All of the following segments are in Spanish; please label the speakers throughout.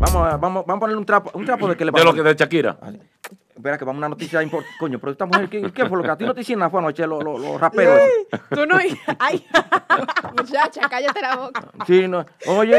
Speaker 1: Vamos, a- vamos, a ponerle un trapo, un trapo de que le De lo que de Shakira. Espera, que vamos a una noticia importante. Coño, pero esta mujer, ¿qué, fue lo que a ti no te hicieron fue anoche los raperos? Tú no. Ay,
Speaker 2: muchacha, cállate la boca.
Speaker 1: Sí, no. Oye,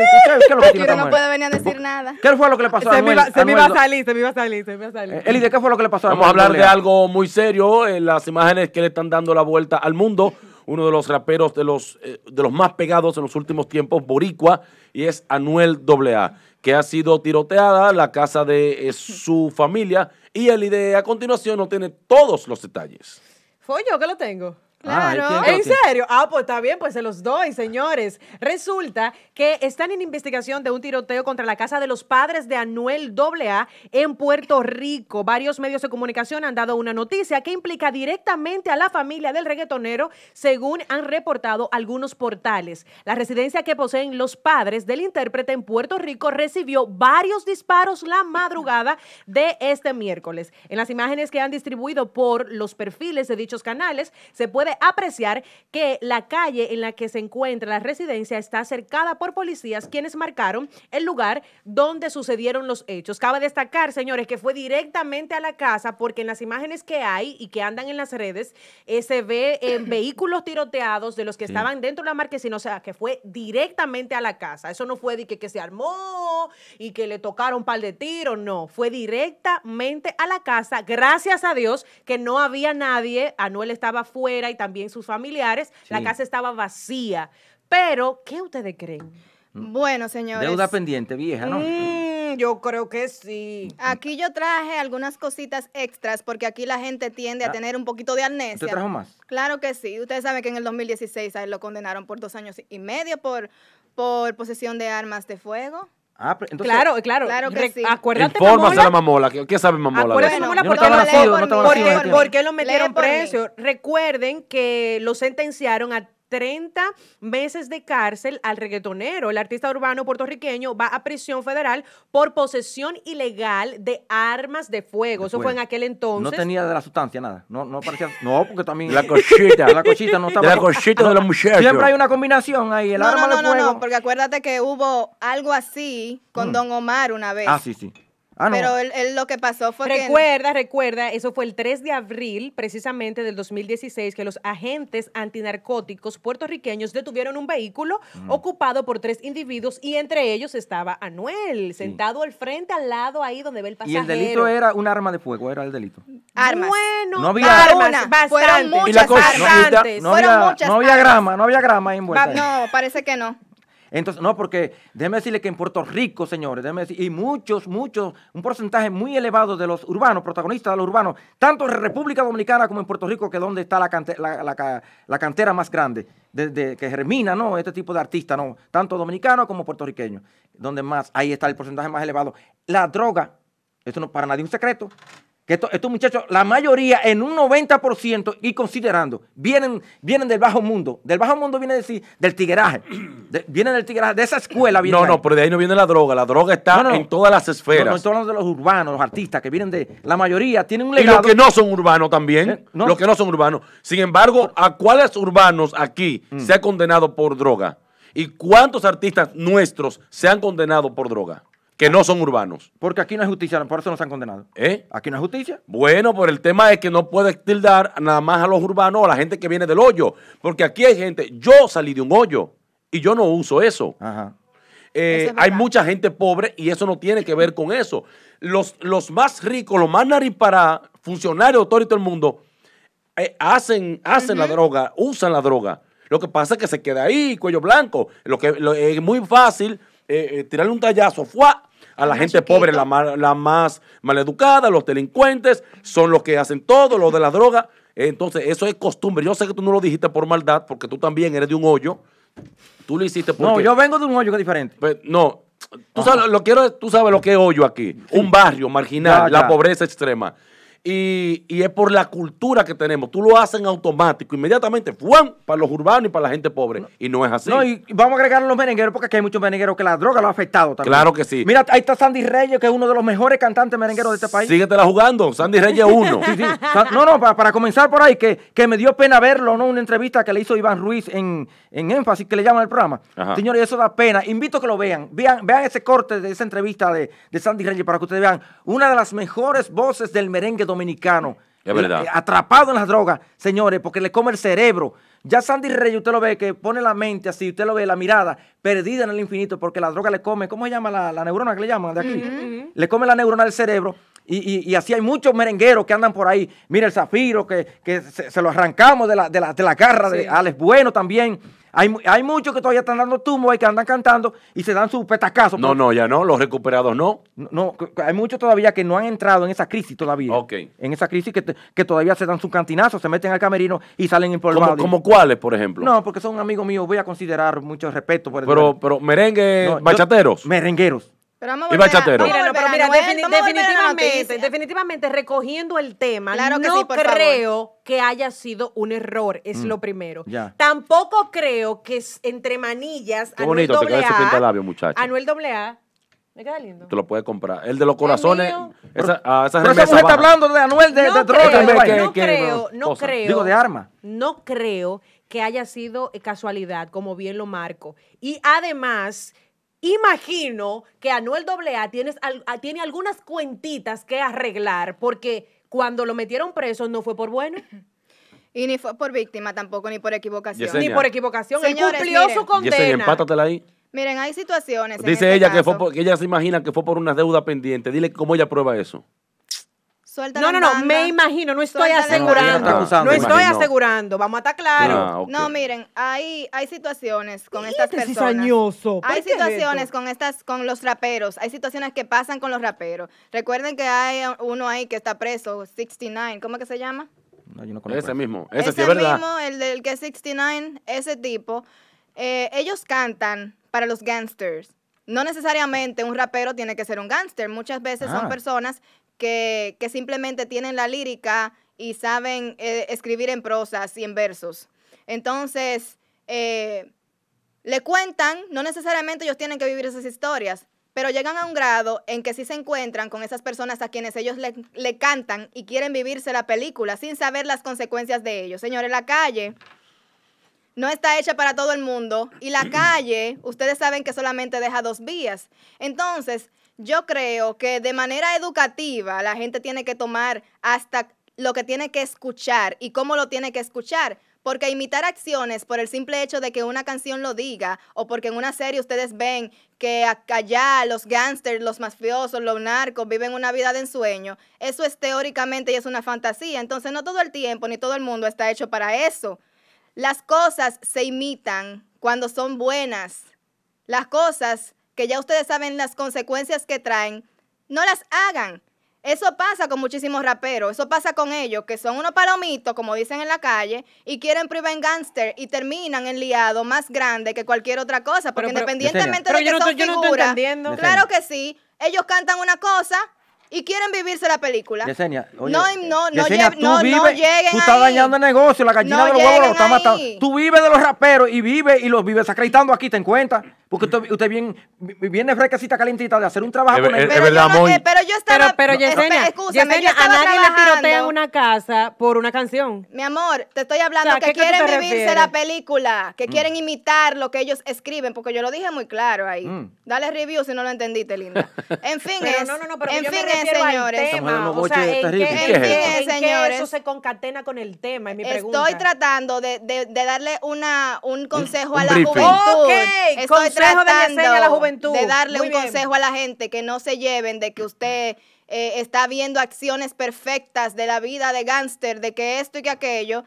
Speaker 1: ¿qué, lo que no
Speaker 2: venir a decir nada.
Speaker 1: ¿Qué fue lo que le pasó
Speaker 3: a Se se me iba a salir, se me iba a salir, se me iba a salir.
Speaker 1: qué fue lo que le pasó a Vamos a hablar de
Speaker 4: algo muy serio, las imágenes que le están dando la vuelta al mundo uno de los raperos de los, eh, de los más pegados en los últimos tiempos, Boricua, y es Anuel AA, que ha sido tiroteada la casa de eh, su familia y el IDE a continuación no tiene todos los detalles.
Speaker 3: Fue yo que lo tengo. Claro. ¿En serio? Ah, pues está bien, pues se los doy, señores. Resulta que están en investigación de un tiroteo contra la casa de los padres de Anuel AA en Puerto Rico. Varios medios de comunicación han dado una noticia que implica directamente a la familia del reggaetonero, según han reportado algunos portales. La residencia que poseen los padres del intérprete en Puerto Rico recibió varios disparos la madrugada de este miércoles. En las imágenes que han distribuido por los perfiles de dichos canales, se puede apreciar que la calle en la que se encuentra la residencia está cercada por policías quienes marcaron el lugar donde sucedieron los hechos. Cabe destacar, señores, que fue directamente a la casa porque en las imágenes que hay y que andan en las redes eh, se ve en eh, vehículos tiroteados de los que estaban dentro de la marquesina, o sea, que fue directamente a la casa. Eso no fue de que, que se armó y que le tocaron un par de tiros, no, fue directamente a la casa. Gracias a Dios que no había nadie, Anuel estaba fuera y también sus familiares. La casa estaba
Speaker 2: vacía. Pero, ¿qué ustedes creen? Bueno, señores. Deuda pendiente, vieja, ¿no? Mm, yo creo que sí. Aquí yo traje algunas cositas extras porque aquí la gente tiende a ah. tener un poquito de amnesia. trajo más? Claro que sí. Ustedes saben que en el 2016 a él lo condenaron por dos años y medio por, por posesión de armas de fuego.
Speaker 4: Ah,
Speaker 1: claro,
Speaker 2: claro. claro Acuérdate,
Speaker 4: la ¿Qué, sabe mamola? porque, no por,
Speaker 3: qué lo metieron preso? Recuerden que lo sentenciaron a 30 meses de cárcel al reggaetonero. El artista urbano puertorriqueño va a prisión federal por posesión ilegal de armas de fuego. Eso fue en aquel entonces. No tenía de
Speaker 1: la sustancia nada. No, no parecía. No, porque también. La cochita. La cochita no estaba. La cochita de la muchachos. Siempre hay una combinación ahí. El no, arma no, no, no,
Speaker 2: porque acuérdate que hubo algo así con mm. Don Omar una vez. Ah, sí, sí. Ah, Pero él, lo que pasó fue recuerda, Recuerda, eso fue el 3
Speaker 3: de abril precisamente del 2016 que los agentes antinarcóticos puertorriqueños detuvieron un vehículo mm. ocupado por tres individuos y entre ellos estaba Anuel, sentado al frente, al lado ahí donde ve el pasajero. Y el delito era
Speaker 1: un arma de fuego, era el delito.
Speaker 3: Armas.
Speaker 2: Bueno,
Speaker 1: no había armas, Fueron muchas No, había, grama, no había grama ahí envuelta. No,
Speaker 2: parece que no.
Speaker 1: Entonces, no, porque déjeme decirle que en Puerto Rico, señores, déjeme y muchos, muchos, un porcentaje muy elevado de los urbanos, protagonistas de los urbanos, tanto en República Dominicana como en Puerto Rico, que es donde está la, la, cantera más grande, que germina, ¿no? Este tipo de artistas, ¿no? Tanto dominicanos como puertorriqueños, donde más, ahí está el porcentaje más elevado. La droga, esto no para nadie un secreto, que estos, muchachos, la mayoría, en un 90%, y considerando, vienen, vienen del bajo mundo. Del bajo mundo viene
Speaker 4: decir, del tigueraje.
Speaker 1: vienen del tigueraje, de esa escuela viene. No, no, pero de
Speaker 4: ahí no viene la droga. La droga está en todas las esferas. No, en todos los urbanos, los artistas que vienen de. La mayoría tienen un legado. Y los que no son urbanos también. los que no son urbanos. Sin embargo, ¿a cuáles urbanos aquí mm. se ha condenado por droga? ¿Y cuántos artistas nuestros se han condenado por droga? que no son urbanos. Porque aquí no hay justicia, por eso no se han condenado. ¿Eh? Aquí no hay justicia. Bueno, pero el tema es que no puede tildar nada más a los urbanos o a la gente que viene del hoyo. Porque aquí hay gente, yo salí de un hoyo y yo no uso eso. Ajá. Eh, hay mucha gente pobre y eso no tiene que ver con eso. Los, los más ricos, los más para funcionarios de todo, el mundo, eh, hacen, hacen la droga, usan la droga. Lo que pasa es que se queda ahí, cuello blanco. Lo que es muy fácil eh, tirarle un tallazo, fuá a la, gente pobre, la, la más maleducada, los delincuentes, son los que hacen todo, lo de la droga. Entonces, eso es costumbre. Yo sé que tú no lo dijiste por maldad, porque tú también eres de un hoyo. Tú lo hiciste porque... No, yo vengo de un hoyo que es diferente. Pues, no, tú sabes, lo quiero, tú sabes lo que es hoyo aquí. Un barrio marginal, la pobreza extrema y, es por la cultura que tenemos. Tú lo hacen automático, inmediatamente, ¡fuam! para los urbanos y para la gente pobre. Y no es así. No, y, vamos a agregar a los merengueros porque hay muchos merengueros que la droga lo ha afectado también. Claro que sí. Mira,
Speaker 1: ahí está Sandy Reyes, que es uno de los mejores cantantes merengueros de este país.
Speaker 4: Síguetela jugando, Sandy Reyes uno. sí, sí.
Speaker 1: No, no, para, comenzar por ahí, que, que me dio pena verlo, ¿no? Una entrevista que le hizo Iván Ruiz en, énfasis que le llaman el programa. Señores, eso da pena. Invito que lo vean. Vean, vean ese corte de esa entrevista de, de Sandy Reyes para que ustedes vean una de las mejores voces del merengue dominicano. Eh, atrapado en las drogas, señores, porque le come el cerebro. Ya Sandy Rey, usted lo ve que pone la mente así, usted lo ve, la mirada perdida en el infinito, porque la droga le come, ¿cómo se llama la, neurona que le llaman de aquí? Le come la neurona del cerebro y, así hay muchos merengueros que andan por ahí. Mira el Zafiro, que, se, lo arrancamos de la, de la, garra de Alex Bueno también. Hay, hay, muchos que todavía están dando tumbo y que andan cantando y se dan sus petacazos. No, pues. no, ya
Speaker 4: no, los recuperados
Speaker 1: no. no. hay muchos todavía que no han entrado en esa crisis todavía. Ok. En esa crisis que, todavía se dan sus cantinazos, se meten al camerino y salen empolvados. ¿Como cuáles, por ejemplo? No, porque son amigos míos, voy a considerar mucho respeto por Pero, pero merengue, bachateros. merengueros.
Speaker 2: Pero
Speaker 3: vamos a pero mira, definitivamente, definitivamente, recogiendo el tema, claro que no creo favor. que haya sido un error, es mm, lo primero. Tampoco creo que es entre manillas Qué bonito, Anuel te AA, labio, muchacho. Anuel AA me queda lindo.
Speaker 4: Te lo puedes comprar. El de los corazones. Esa, a ah, esa pero esa mujer está hablando
Speaker 1: de Anuel de, de droga. no creo, no creo. Digo, de arma.
Speaker 3: No creo que haya sido casualidad, como bien lo marco. Y además, imagino que Anuel AA tiene, tiene algunas cuentitas que arreglar porque cuando lo metieron preso
Speaker 2: no fue por bueno. Y ni fue por víctima tampoco, ni por equivocación. Ni por equivocación. Él cumplió su condena. empátatela ahí. Miren, hay situaciones. Dice este ella que fue
Speaker 4: que ella se imagina que fue por una deuda pendiente. Dile cómo ella prueba eso
Speaker 2: no, no, no, me imagino, no
Speaker 3: estoy asegurando. No, estoy asegurando, vamos
Speaker 2: a estar claros. Ah, no, miren, hay, hay situaciones con estas personas. Hay situaciones con estas, con los raperos, hay situaciones que pasan con los raperos. Recuerden que hay uno ahí que está preso, 69, ¿cómo que se llama?
Speaker 4: Ese mismo, ese, sí es verdad. mismo,
Speaker 2: el del que es 69, ese tipo. Eh, ellos cantan para los gangsters. No necesariamente un rapero tiene que ser un gangster, Muchas veces son ah. personas que, simplemente tienen la lírica y saben eh, escribir en prosas y en versos. Entonces, eh, le cuentan, no necesariamente ellos tienen que vivir esas historias, pero llegan a un grado en que sí se encuentran con esas personas a quienes ellos le, le cantan y quieren vivirse la película sin saber las consecuencias de ellos. Señores, la calle no está hecha para todo el mundo y la calle, ustedes saben que solamente deja dos vías. Entonces, yo creo que de manera educativa la gente tiene que tomar hasta lo que tiene que escuchar y cómo lo tiene que escuchar. Porque imitar acciones por el simple hecho de que una canción lo diga o porque en una serie ustedes ven que allá los gángsters, los mafiosos, los narcos viven una vida de ensueño, eso es teóricamente y es una fantasía. Entonces no todo el tiempo ni todo el mundo está hecho para eso. Las cosas se imitan cuando son buenas. Las cosas que ya ustedes saben las consecuencias que traen, no las hagan. Eso pasa con muchísimos raperos, eso pasa con ellos, que son unos palomitos, como dicen en la calle, y quieren privar gangster y terminan en liado más grande que cualquier otra cosa, porque independientemente de, que no son figuras, claro que sí, ellos cantan una cosa y quieren vivirse la película. no, no, no, tú no, lleguen Tú estás dañando
Speaker 1: el negocio, la gallina no de los Tú vives de los raperos y vives y los vives acreditando aquí, ¿te cuenta? Porque usted, viene fresquecita, calentita de hacer un trabajo
Speaker 3: con el... pero, yo pero
Speaker 2: yo estaba... Pero, pero yo a nadie le tirotean una
Speaker 3: casa por una canción.
Speaker 2: Mi amor, te estoy hablando que quieren vivirse la película, que mm. quieren imitar lo que ellos escriben, porque yo lo dije muy claro ahí. Mm. Dale review si no lo entendiste, linda. En fin, es, no, no, no, pero en fin, es, señores. O sea, ¿en qué, es, señores? eso se concatena con el tema? Es mi pregunta. Estoy tratando de, darle un consejo a la juventud de darle un consejo a la gente que no se lleven de que usted eh, está viendo acciones perfectas de la vida de gángster, de que esto y que aquello.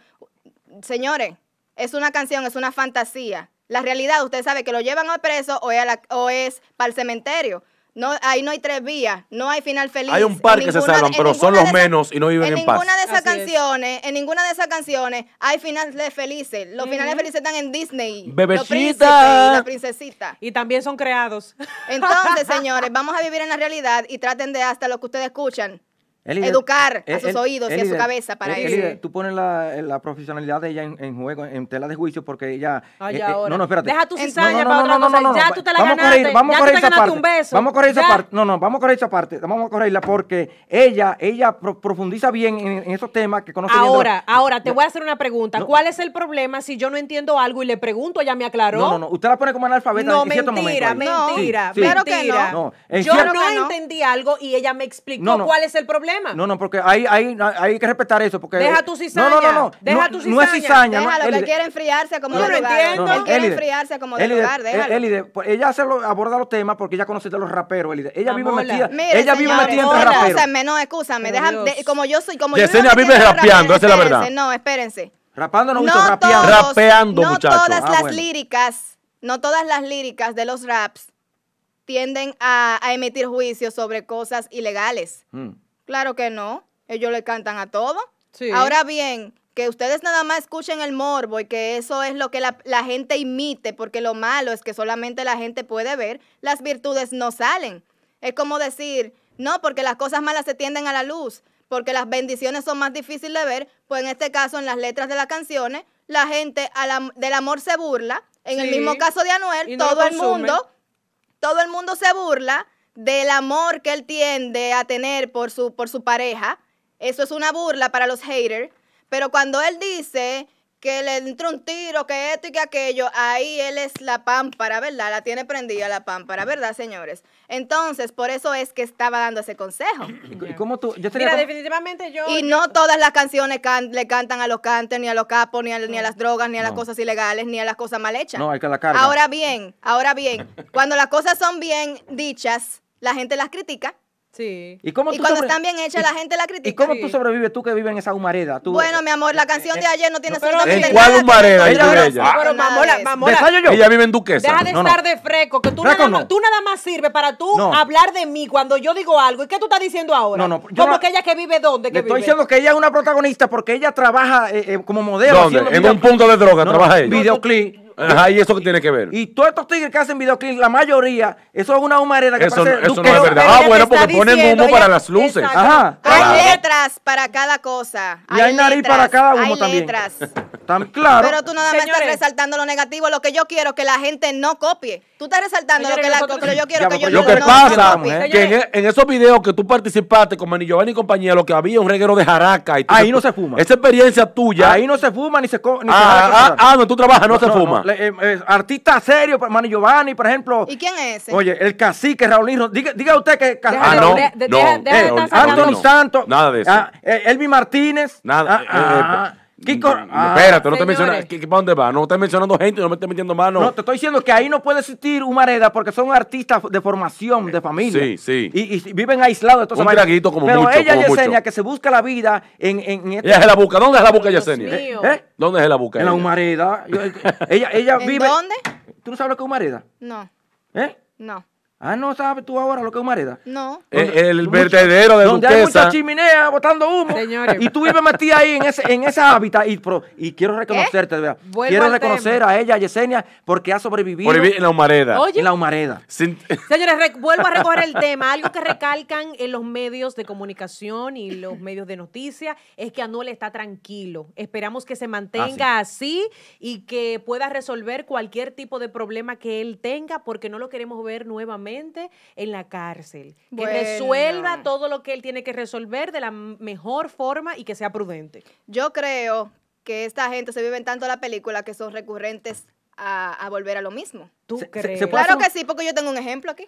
Speaker 2: Señores, es una canción, es una fantasía. La realidad, usted sabe que lo llevan al preso o es para el cementerio. No, ahí no hay tres vías, no hay final feliz. Hay un par que se salvan, pero son los menos
Speaker 4: y no viven en, en paz. De
Speaker 2: esas canciones, en ninguna de esas canciones hay finales felices. Los finales felices están en Disney. Bebecita. La princesita.
Speaker 3: Y también son creados.
Speaker 2: Entonces, señores, vamos a vivir en la realidad y traten de hasta lo que ustedes escuchan
Speaker 1: educar a sus oídos y a su cabeza para Elide, eso. tú pones la, profesionalidad de ella en, juego, en tela de juicio, porque ella. Eh, eh, no, no, espérate. Deja tu cizaña para no, otra ya tú te la vamos ganaste. Correr, vamos esa parte. Un beso. Vamos a correr esa parte. No, no, vamos a correr esa parte. Vamos a correrla porque ella, ella profundiza bien en, esos temas que conoce. Ahora,
Speaker 3: ahora te voy a hacer una pregunta. ¿Cuál es el problema si yo no entiendo algo y le pregunto, ella me aclaró? No, no, no.
Speaker 1: Usted la pone como analfabeta no, en alfabeto cierto momento. Mentira, mentira, Claro que no. Yo no
Speaker 3: entendí algo y ella me explicó cuál es el problema problema. No,
Speaker 1: no, porque hay, hay, hay que respetar eso. Porque, deja eh, tu cizaña. No, no, no. no deja tu cizaña. No, es cizaña. Deja lo que quiere
Speaker 2: enfriarse como no, entiendo. Él quiere enfriarse como de lugar, eh, déjalo.
Speaker 1: Elide, pues, ella hace lo, aborda los temas porque ella conoce de los raperos, Elide. Ella vive metida, ella vive metida entre raperos.
Speaker 2: No, escúchame, déjame, como yo soy, como yo vive rapeando, esa es la verdad. No, espérense.
Speaker 1: Rapando no, no visto, rapeando. Todos, no todas ah, las
Speaker 2: líricas, no todas las líricas de los raps tienden a, a emitir juicios sobre cosas ilegales. Mm. Claro que no. Ellos le cantan a todo. Ahora bien, que ustedes nada más escuchen el morbo y que eso es lo que la, gente imite, porque lo malo es que solamente la gente puede ver, las virtudes no salen. Es como decir, no, porque las cosas malas se tienden a la luz, porque las bendiciones son más difíciles de ver, pues en este caso en las letras de las canciones, la gente del amor se burla, en el mismo caso de Anuel, todo el mundo, todo el mundo se burla del amor que él tiende a tener por su, por su pareja. Eso es una burla para los haters. Pero cuando él dice que le entró un tiro, que esto y que aquello, ahí él es la pámpara, ¿verdad? La tiene prendida la pámpara, ¿verdad, señores? Entonces, por eso es que estaba dando ese consejo.
Speaker 1: ¿Y cómo tú? Yo
Speaker 2: definitivamente yo... Y no todas las canciones le cantan a los cantes, ni a los capos, ni a, las drogas, ni a las cosas ilegales, ni a las cosas mal hechas. No, hay que la carga. Ahora bien, ahora bien, cuando las cosas son bien dichas la gente las critica. Sí. ¿Y, cómo y cuando están bien hechas, la gente la critica. ¿Y cómo tú
Speaker 1: sobrevives tú que vives en esa humareda? Bueno,
Speaker 2: mi amor, eh, la eh, canción eh, de ayer no tiene sentido. igual cuál humareda? Ella, no, ella. Pero, mamola, mamola.
Speaker 1: Yo? Ella vive en Duquesa. Deja de estar
Speaker 3: de freco, que tú, freco nada, tú nada más sirve para tú hablar de mí cuando yo digo algo. ¿Y qué tú estás diciendo ahora? No, no. ¿Cómo que ella que vive dónde? Que estoy diciendo
Speaker 1: que ella es una protagonista porque ella trabaja como modelo. ¿Dónde? En un punto
Speaker 4: de droga trabaja ella. Videoclip. Ajá, ¿y eso que tiene que ver? Y
Speaker 1: todos estos tigres que hacen videoclips, la mayoría, eso es una humareda que eso, parece... No, eso es verdad. Ah, bueno, porque ponen humo para las luces. Ajá. Hay
Speaker 2: letras para cada cosa. Hay y hay nariz para cada humo hay también. letras.
Speaker 1: Tan claro. Pero
Speaker 2: tú nada más estás resaltando lo negativo. Lo que yo quiero es que la gente no copie. Tú estás resaltando lo que, la, yo quiero que yo
Speaker 1: Lo que pasa es que
Speaker 4: e, en, esos videos que tú participaste con Manny Giovanni y compañía, lo que había un reguero de jaraca. Y Ahí no se fuma. Esa experiencia tuya. Ahí no se fuma ni se ah, ah, ah, no, tú trabajas, no, se fuma.
Speaker 1: Eh, artista serio, pues, Manny Giovanni, por ejemplo. ¿Y
Speaker 2: quién es ese? Oye,
Speaker 1: el cacique Raulín. Diga, usted que Ah, no, eh, Anthony Santos. Nada de eso. Ah,
Speaker 4: eh, Elvi Martínez. Nada,
Speaker 1: ¿Qué mm, mm, ah, espérate, no te mencionas. ¿qué,
Speaker 4: ¿Para dónde va? No estás mencionando gente, no me estás metiendo
Speaker 1: mano. No, te estoy diciendo que ahí no puede existir Humareda porque son artistas de formación, de familia. Sí, sí.
Speaker 4: Y, viven aislados. un traguito como Pero ella, como Yesenia,
Speaker 1: que se busca la vida en. en este... Ella se la busca. ¿Dónde es la busca, Yesenia? ¿Eh? ¿Eh?
Speaker 4: ¿Dónde es la busca? En la humareda. ella,
Speaker 1: ¿En ¿Dónde? ¿Tú no sabes lo que es humareda? No. ¿Eh? No. Ah, no sabes tú ahora lo que es Humareda No. Eh, el, vertedero de Donde hay muchas chimenea botando humo. Señores. Y tú vives metida ahí en ese, en esa hábitat. Y, y quiero reconocerte, Quiero reconocer a ella, a Yesenia, porque ha sobrevivido. en la humareda. En la humareda. Señores,
Speaker 3: vuelvo a recoger el tema. Algo que recalcan en los medios de comunicación y los medios de noticias es que Anuel está tranquilo. Esperamos que se mantenga ah, así y que pueda resolver cualquier tipo de problema que él tenga, porque no lo queremos ver nuevamente en la cárcel. Que resuelva todo lo que él tiene que resolver de la mejor forma y que sea prudente.
Speaker 2: Yo creo que esta gente se vive en tanto la película que son recurrentes a, volver a lo mismo. ¿Tú crees? claro que sí, porque yo tengo un ejemplo aquí.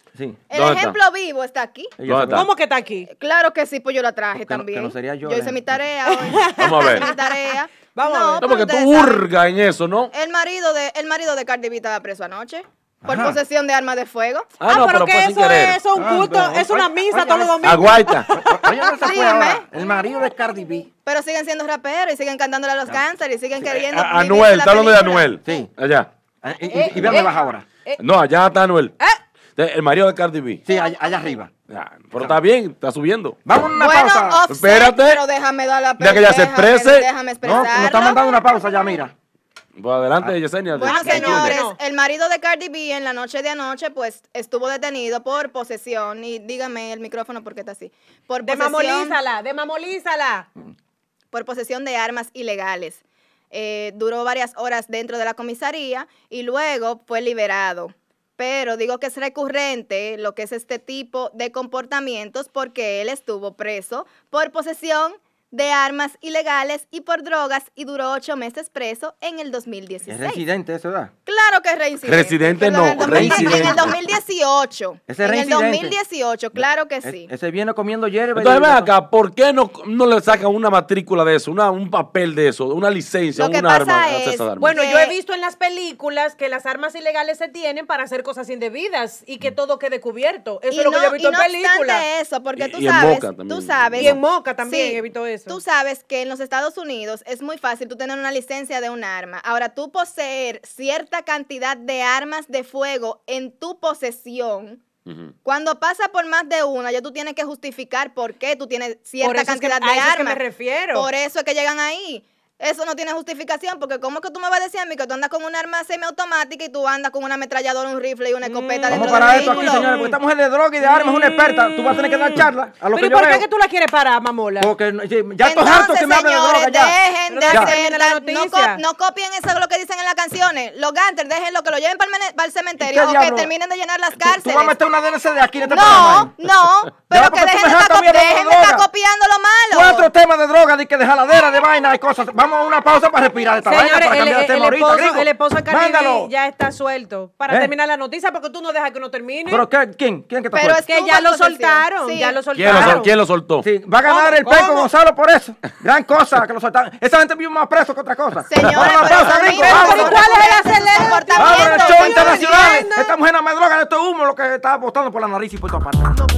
Speaker 2: El ejemplo vivo está aquí. ¿Cómo que está aquí? Claro que sí, pues yo la traje también. yo, hice mi tarea hoy. Vamos a ver. Vamos a ver. porque tú
Speaker 4: hurga en eso, ¿no?
Speaker 2: El marido de, el marido de Cardi B estaba preso anoche. Por posesión de armas de fuego. Ah, ah pero, que eso es, eso es un ah, culto, es una misa todos los domingos. Aguaita. ¿eh?
Speaker 1: El marido de Cardi B.
Speaker 2: Pero siguen siendo raperos y siguen cantándole a los ah, cánceres y siguen queriendo. Anuel, está hablando de Anuel.
Speaker 4: Sí. Allá. y,
Speaker 2: eh, y, baja eh, ahora. Eh. no,
Speaker 4: allá está Anuel. El marido de Cardi B. Sí, allá, arriba. pero está bien, está subiendo. Vamos
Speaker 2: a una pausa. Espérate. Pero déjame dar la pausa. Ya que ya se exprese. No, nos está mandando
Speaker 4: una pausa ya, mira. Pues adelante, ah. Yesenia. Bueno,
Speaker 2: señores, el marido de Cardi B en la noche de anoche, pues, estuvo detenido por posesión, y dígame el micrófono porque está así, por posesión... Demamolízala, demamolízala. Por posesión de armas ilegales. Eh, duró varias horas dentro de la comisaría y luego fue liberado. Pero digo que es recurrente lo que es este tipo de comportamientos porque él estuvo preso por posesión de armas ilegales y por drogas y duró ocho meses preso en el 2016. ¿Es residente eso da? Claro que es reincidente. Residente no, reincidente. En el 2018. ¿Ese en el 2018, claro que sí.
Speaker 4: ese viene comiendo hierba. Entonces, acá, ¿por qué no, no le sacan una matrícula de eso, una, un papel de eso, una licencia, Lo que pasa arma? Es, bueno,
Speaker 3: yo he visto en las películas que las armas ilegales se tienen para hacer cosas indebidas y que todo quede cubierto. Eso es lo que yo he visto y en
Speaker 2: no eso, porque tú, sabes, en Moca también. tú sabes. Y en Moca también he visto eso. Tú sabes que en los Estados Unidos es muy fácil tú tener una licencia de un arma. Ahora, tú poseer cierta cantidad de armas de fuego en tu posesión. Cuando pasa por más de una, ya tú tienes que justificar por qué tú tienes cierta cantidad de armas. me refiero. Por eso es que llegan ahí. Eso no tiene justificación, porque ¿cómo es que tú me vas a decir a mí que tú andas con un arma semiautomática y tú andas con una ametralladora, un rifle y una escopeta mm. dentro Vamos para eso esto aquí, señores, porque esta
Speaker 1: mujer de droga y de armas es una experta. Tú vas a tener que dar charla a lo ¿Pero ¿y por qué que
Speaker 2: tú la quieres parar, mamola? Porque
Speaker 3: eh,
Speaker 1: ya estoy harto que me hablen de droga ya.
Speaker 2: dejen de hacer la No, copien eso lo que dicen en las canciones. Los ganters, déjenlo, que lo lleven para el, cementerio o que terminen de llenar las cárceles. Tú, vas a meter una
Speaker 1: DNC de aquí no, ¿eh? No,
Speaker 2: pero que dejen de estar copiando lo malo. Cuatro
Speaker 1: temas de droga, de que de jaladera, de vaina, y cosas vamos a una pausa para respirar esta Señores, para cambiar el, el esposo, el esposo
Speaker 2: ya está
Speaker 3: suelto. Para ¿Eh? terminar la noticia, porque tú no dejas que no termine. ¿Pero qué,
Speaker 1: quién? ¿Quién que está Pero es que ya lo
Speaker 3: soltaron, ya lo soltaron. ¿Quién lo,
Speaker 1: soltó? Va a ganar el Peco Gonzalo por eso. Gran cosa que lo soltaron. Esa gente vive más preso que otra cosa. Señores, vamos a pausa, vamos. ¿cuál es el acelerador? Vamos al show internacional. Esta mujer no me droga de este humo, lo que está apostando por la nariz y por todas partes.